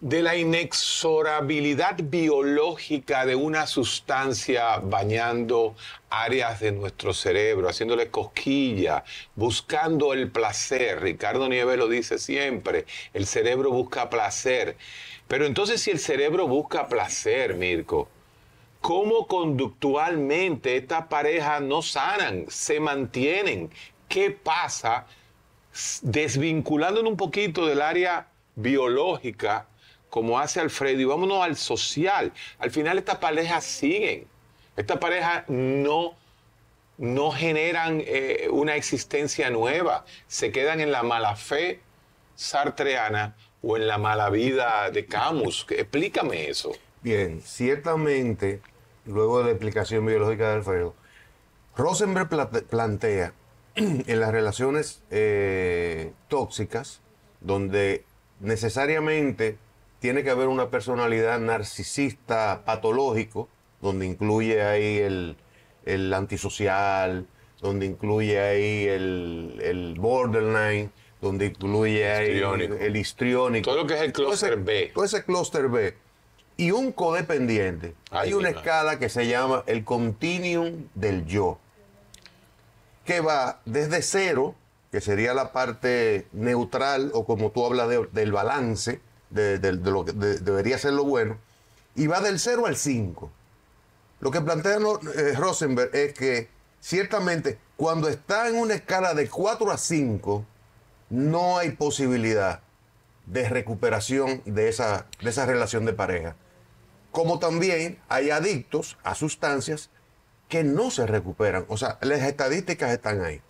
de la inexorabilidad biológica de una sustancia bañando áreas de nuestro cerebro, haciéndole cosquilla, buscando el placer. Ricardo Nieves lo dice siempre, el cerebro busca placer. Pero entonces si el cerebro busca placer, Mirko, ¿cómo conductualmente estas parejas no sanan, se mantienen? ¿Qué pasa? Desvinculándonos un poquito del área biológica como hace Alfredo, y vámonos al social. Al final estas parejas siguen. Estas parejas no, no generan eh, una existencia nueva, se quedan en la mala fe sartreana o en la mala vida de Camus. Explícame eso. Bien, ciertamente, luego de la explicación biológica de Alfredo, Rosenberg plantea en las relaciones eh, tóxicas, donde necesariamente tiene que haber una personalidad narcisista patológico, donde incluye ahí el, antisocial, donde incluye ahí el, el borderline, donde incluye ahí El, histriónico. Todo lo que es el clúster B. Todo ese clúster B. Y un codependiente. Hay una escala que se llama el continuum del yo, que va desde cero, que sería la parte neutral o como tú hablas del balance, de, lo que debería ser lo bueno, y va del 0 al 5. Lo que plantea eh, Rosenberg es que ciertamente cuando está en una escala de 4 a 5, no hay posibilidad de recuperación de esa, de esa relación de pareja. Como también hay adictos a sustancias que no se recuperan. O sea, las estadísticas están ahí.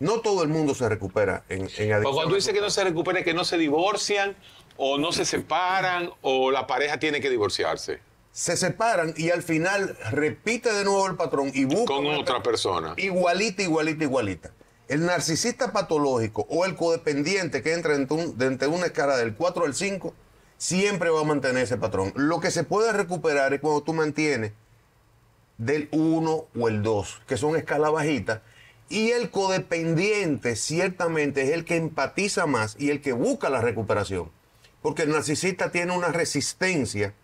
No todo el mundo se recupera en, adicción. cuando dice que no se recupera, que no se divorcian o no se separan o la pareja tiene que divorciarse. Se separan y al final repite de nuevo el patrón y busca. Con otra persona. Igualita, igualita, igualita. El narcisista patológico o el codependiente que entra dentro de una escala del 4 al 5 siempre va a mantener ese patrón. Lo que se puede recuperar es cuando tú mantienes del 1 o el 2, que son escalas bajitas, y el codependiente ciertamente es el que empatiza más y el que busca la recuperación. Porque el narcisista tiene una resistencia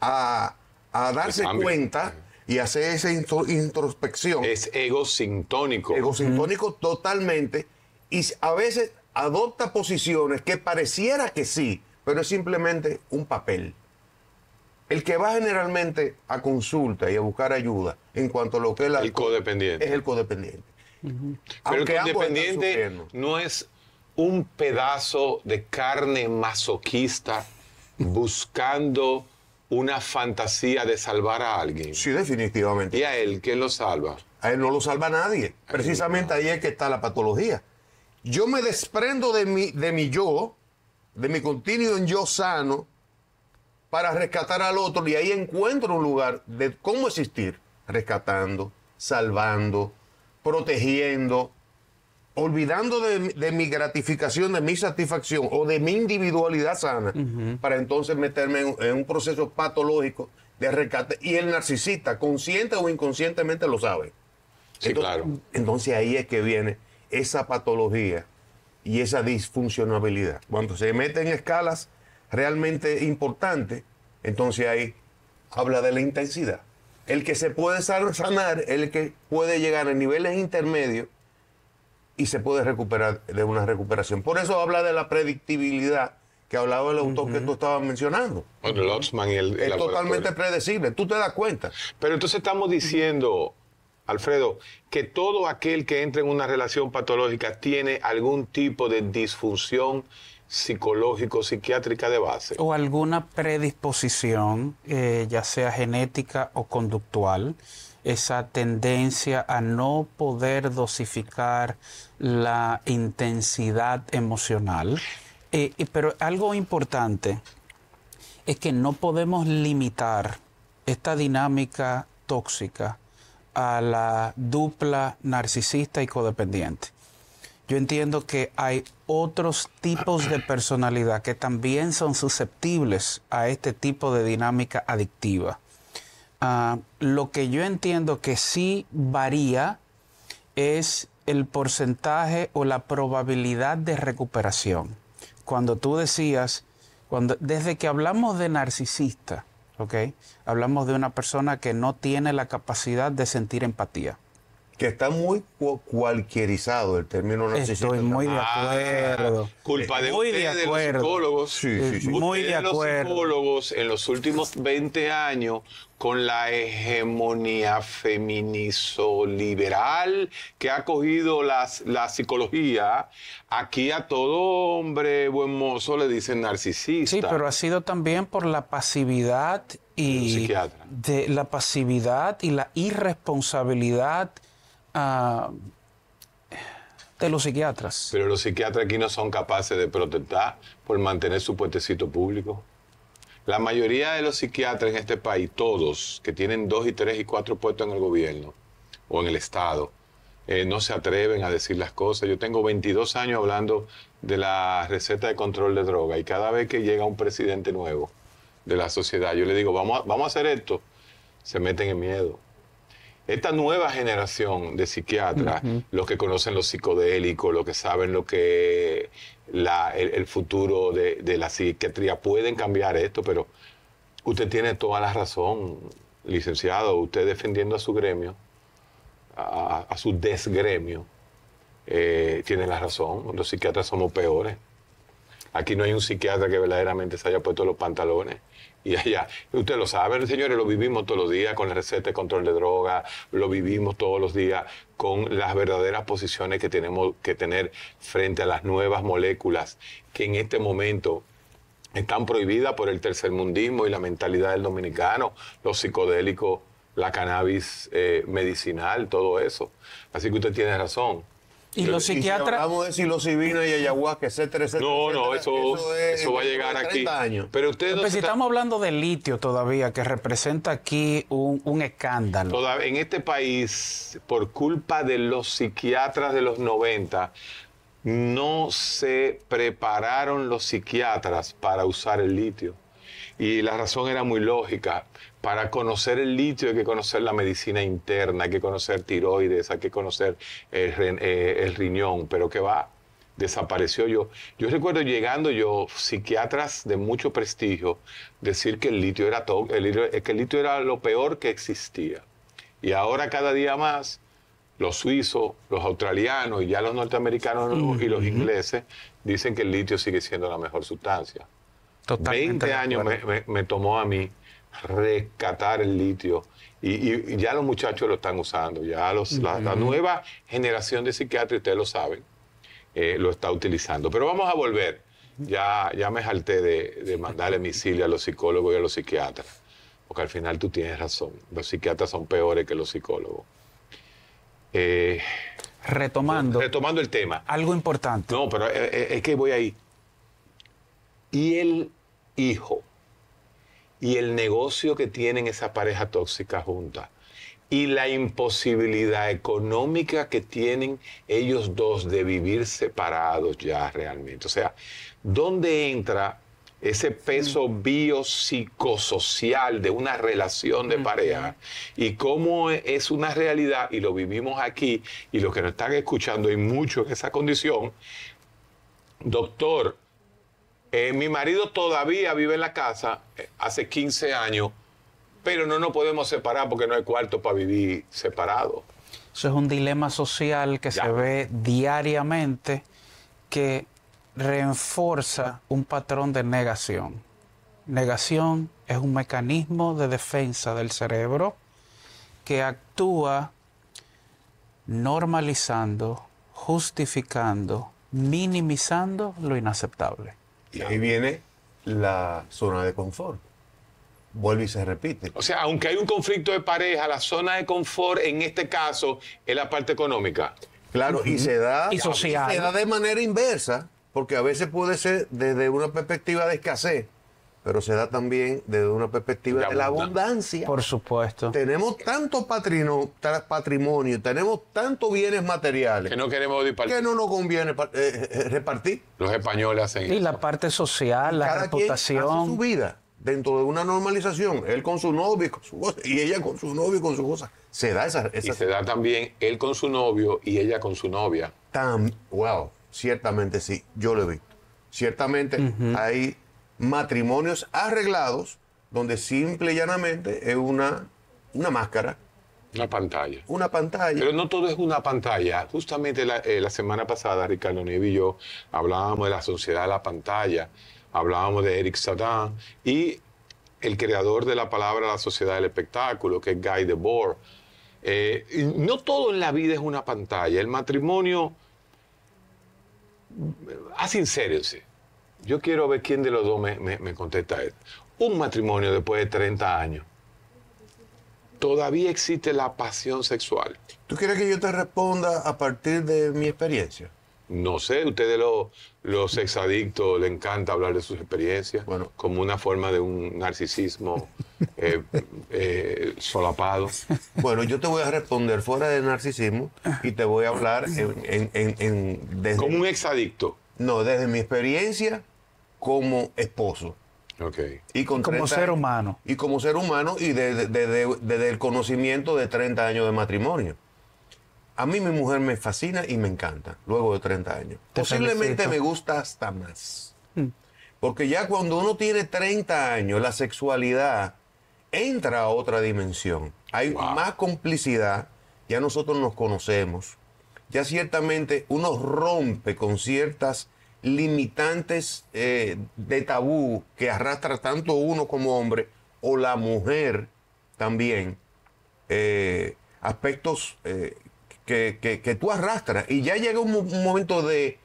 a, darse cuenta y hacer esa introspección. Es egosintónico. Egosintónico totalmente. Y a veces adopta posiciones que pareciera que sí, pero es simplemente un papel. El que va generalmente a consulta y a buscar ayuda en cuanto a lo que es la... El codependiente. Es el codependiente. Pero el independiente no es un pedazo de carne masoquista buscando una fantasía de salvar a alguien. Sí, definitivamente. ¿Y a él qué lo salva? A él no lo salva nadie. Precisamente ahí es que está la patología. Yo me desprendo de mi, de mi yo, de mi continuo en yo sano, para rescatar al otro y ahí encuentro un lugar de cómo existir, rescatando, salvando, protegiendo, olvidando de, mi gratificación, de mi satisfacción o de mi individualidad sana, para entonces meterme en, un proceso patológico de rescate. Y el narcisista, consciente o inconscientemente, lo sabe. Sí, claro. Entonces ahí es que viene esa patología y esa disfuncionabilidad. Cuando se mete en escalas realmente importantes, entonces ahí habla de la intensidad. El que se puede sanar, el que puede llegar a niveles intermedios y se puede recuperar de una recuperación. Por eso habla de la predictibilidad que hablaba el autor que tú estabas mencionando. el y Es totalmente predecible, tú te das cuenta. Pero entonces estamos diciendo, Alfredo, que todo aquel que entra en una relación patológica tiene algún tipo de disfunción psicológico, psiquiátrica de base. O alguna predisposición, eh, ya sea genética o conductual, esa tendencia a no poder dosificar la intensidad emocional. Eh, pero algo importante es que no podemos limitar esta dinámica tóxica a la dupla narcisista y codependiente yo entiendo que hay otros tipos de personalidad que también son susceptibles a este tipo de dinámica adictiva. Ah, lo que yo entiendo que sí varía es el porcentaje o la probabilidad de recuperación. Cuando tú decías, cuando, desde que hablamos de narcisista, Hablamos de una persona que no tiene la capacidad de sentir empatía que está muy cualquierizado el término narcisista. Estoy muy de ah, acuerdo. culpa de ustedes, de, los psicólogos. Sí, sí, sí. Muy de acuerdo. los psicólogos en los últimos 20 años con la hegemonía feminizo-liberal que ha cogido las, la psicología. Aquí a todo hombre buen mozo le dicen narcisista. Sí, pero ha sido también por la pasividad y... De la pasividad y la irresponsabilidad de los psiquiatras. Pero los psiquiatras aquí no son capaces de protestar por mantener su puentecito público. La mayoría de los psiquiatras en este país, todos, que tienen dos y tres y cuatro puestos en el gobierno o en el Estado, eh, no se atreven a decir las cosas. Yo tengo 22 años hablando de la receta de control de droga y cada vez que llega un presidente nuevo de la sociedad, yo le digo, vamos vamos a hacer esto, se meten en miedo esta nueva generación de psiquiatras, los que conocen los psicodélicos, los que saben lo que el, futuro de, la psiquiatría, pueden cambiar esto, pero usted tiene toda la razón, licenciado, usted defendiendo a su gremio, a, su desgremio, eh, tiene la razón, los psiquiatras somos peores. Aquí no hay un psiquiatra que verdaderamente se haya puesto los pantalones y allá. Usted lo sabe, señores, lo vivimos todos los días con la receta de control de droga, lo vivimos todos los días con las verdaderas posiciones que tenemos que tener frente a las nuevas moléculas que en este momento están prohibidas por el tercermundismo y la mentalidad del dominicano, los psicodélicos, la cannabis eh, medicinal, todo eso. Así que usted tiene razón. Y los psiquiatras. a decir los silocibina y ayahuasca, etcétera, etcétera. No, no, eso, va a llegar aquí. Años. Pero ustedes. Pues si estamos hablando de litio todavía, que representa aquí un, escándalo. en este país, por culpa de los psiquiatras de los 90, no se prepararon los psiquiatras para usar el litio. Y la razón era muy lógica. Para conocer el litio hay que conocer la medicina interna, hay que conocer tiroides, hay que conocer el, eh, riñón, pero que va, desapareció yo. Yo recuerdo llegando yo, psiquiatras de mucho prestigio, decir que el litio era, todo, que el litio era lo peor que existía. Y ahora cada día más los suizos, los australianos y ya los norteamericanos y los ingleses dicen que el litio sigue siendo la mejor sustancia. 20 años me, tomó a mí rescatar el litio. Y, ya los muchachos lo están usando, ya la, nueva generación de psiquiatras, ustedes lo saben, eh, lo está utilizando. Pero vamos a volver. Ya, ya me salté de, mandarle misiles a los psicólogos y a los psiquiatras. Porque al final tú tienes razón. Los psiquiatras son peores que los psicólogos. Eh, retomando. Retomando el tema. Algo importante. No, pero eh, es, que voy ahí. Y el hijo y el negocio que tienen esa pareja tóxica junta y la imposibilidad económica que tienen ellos dos de vivir separados ya realmente. O sea, ¿dónde entra ese peso biopsicosocial de una relación de pareja y cómo es una realidad y lo vivimos aquí y los que nos están escuchando hay mucho en esa condición? Doctor, eh, mi marido todavía vive en la casa eh, hace 15 años, pero no nos podemos separar porque no hay cuarto para vivir separado. Eso es un dilema social que se ve diariamente que reenforza un patrón de negación. Negación es un mecanismo de defensa del cerebro que actúa normalizando, justificando, minimizando lo inaceptable. Y ahí viene la zona de confort. Vuelve y se repite. O sea, aunque hay un conflicto de pareja, la zona de confort en este caso es la parte económica. Claro, y se da, y social. Se de manera inversa, porque a veces puede ser desde una perspectiva de escasez pero se da también desde una perspectiva de la abundancia. Por supuesto. Tenemos tanto patrimonio, tenemos tantos bienes materiales. Que no queremos repartir. Que no nos conviene eh, eh, repartir. Los españoles hacen Y la parte social, la Cada reputación. Quien su vida dentro de una normalización. Él con su novio con su cosa, y ella con su novio y con su cosa. Se da esa, y se da también él con su novio y ella con su novia. Tan, wow, ciertamente sí, yo lo he visto. Ciertamente hay matrimonios arreglados, donde simple y llanamente es una, una máscara. Una pantalla. Una pantalla. Pero no todo es una pantalla. Justamente la, eh, semana pasada, Ricardo nevi y yo hablábamos de la sociedad de la pantalla, hablábamos de Eric Saddam y el creador de la palabra la sociedad del espectáculo, que es Guy Debord. Eh, no todo en la vida es una pantalla. El matrimonio. Haz mm, yo quiero ver quién de los dos me, contesta esto. Un matrimonio después de 30 años. Todavía existe la pasión sexual. ¿Tú quieres que yo te responda a partir de mi experiencia? No sé, ustedes los, los exadictos les encanta hablar de sus experiencias bueno. como una forma de un narcisismo eh, eh, solapado. Bueno, yo te voy a responder fuera de narcisismo y te voy a hablar en, Como un exadicto. No, desde mi experiencia como esposo. Ok. Y, como ser humano. Y como ser humano y desde el conocimiento de 30 años de matrimonio. A mí mi mujer me fascina y me encanta luego de 30 años. Posiblemente me gusta hasta más. Mm. Porque ya cuando uno tiene 30 años, la sexualidad entra a otra dimensión. Hay más complicidad, ya nosotros nos conocemos, ya ciertamente uno rompe con ciertas limitantes eh, de tabú que arrastra tanto uno como hombre o la mujer también, eh, aspectos eh, que, tú arrastras. Y ya llega un, momento de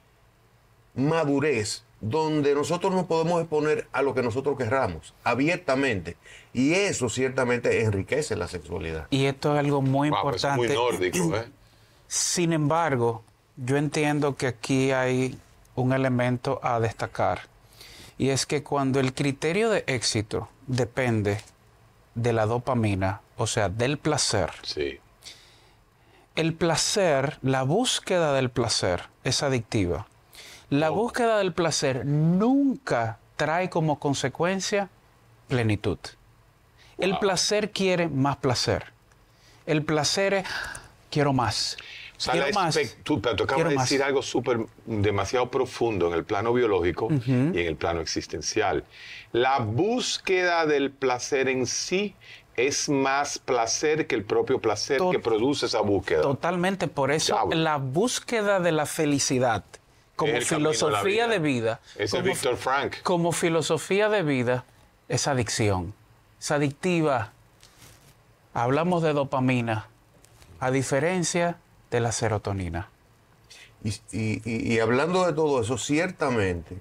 madurez donde nosotros nos podemos exponer a lo que nosotros querramos, abiertamente. Y eso ciertamente enriquece la sexualidad. Y esto es algo muy importante. Es muy nórdico, ¿eh? Sin embargo, yo entiendo que aquí hay un elemento a destacar y es que cuando el criterio de éxito depende de la dopamina, o sea, del placer, el placer, la búsqueda del placer es adictiva. La oh. búsqueda del placer nunca trae como consecuencia plenitud. El placer quiere más placer. El placer es, ah, quiero más Tú, pero acabas de decir algo súper demasiado profundo en el plano biológico y en el plano existencial. La búsqueda del placer en sí es más placer que el propio placer que produce esa búsqueda. Totalmente, por eso la búsqueda de la felicidad como filosofía de, vida. Víctor Frank. Como filosofía de vida es adicción. Es adictiva. Hablamos de dopamina. A diferencia de la serotonina. Y, hablando de todo eso, ciertamente,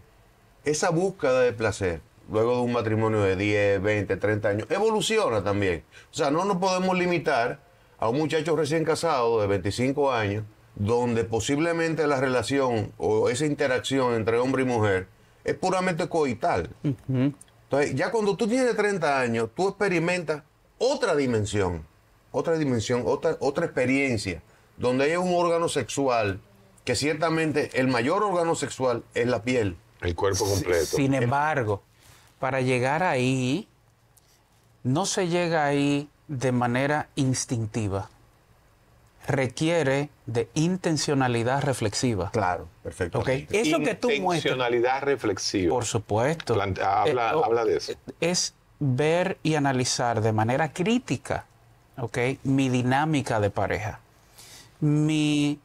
esa búsqueda de placer, luego de un matrimonio de 10, 20, 30 años, evoluciona también. O sea, no nos podemos limitar a un muchacho recién casado de 25 años, donde posiblemente la relación o esa interacción entre hombre y mujer es puramente coital. Entonces, ya cuando tú tienes 30 años, tú experimentas otra dimensión, otra dimensión, otra, otra experiencia donde hay un órgano sexual, que ciertamente el mayor órgano sexual es la piel. El cuerpo completo. Sin embargo, para llegar ahí, no se llega ahí de manera instintiva. Requiere de intencionalidad reflexiva. Claro, perfecto. es Eso que tú muestras. Intencionalidad reflexiva. Por supuesto. habla, eh, habla, oh, de eso. Es ver y analizar de manera crítica, Mi dinámica de pareja mi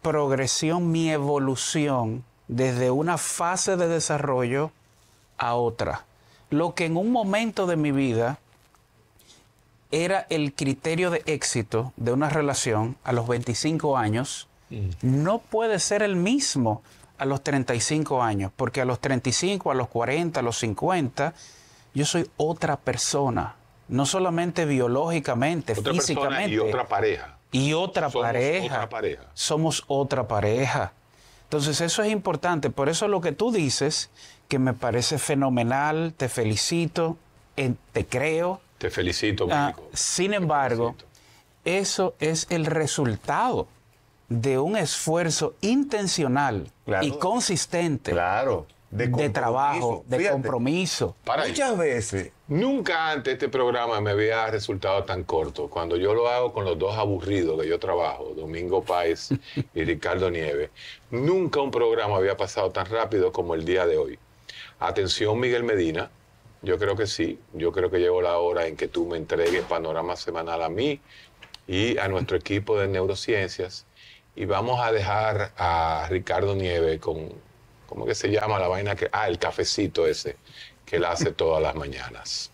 progresión, mi evolución desde una fase de desarrollo a otra. Lo que en un momento de mi vida era el criterio de éxito de una relación a los 25 años, mm. no puede ser el mismo a los 35 años, porque a los 35, a los 40, a los 50, yo soy otra persona, no solamente biológicamente, otra físicamente. Persona y otra pareja y otra pareja. pareja. Somos otra pareja. Entonces eso es importante. Por eso lo que tú dices, que me parece fenomenal, te felicito, eh, te creo. Te felicito, ah, sin embargo, eso es el resultado de un esfuerzo intencional y consistente. Claro de, trabajo, de compromiso. Muchas veces. Nunca antes este programa me había resultado tan corto. Cuando yo lo hago con los dos aburridos que yo trabajo, Domingo Páez y Ricardo Nieves, nunca un programa había pasado tan rápido como el día de hoy. Atención, Miguel Medina. Yo creo que sí. Yo creo que llegó la hora en que tú me entregues panorama semanal a mí y a nuestro equipo de neurociencias. Y vamos a dejar a Ricardo Nieves con ¿Cómo que se llama la vaina que.? Ah, el cafecito ese que la hace todas las mañanas.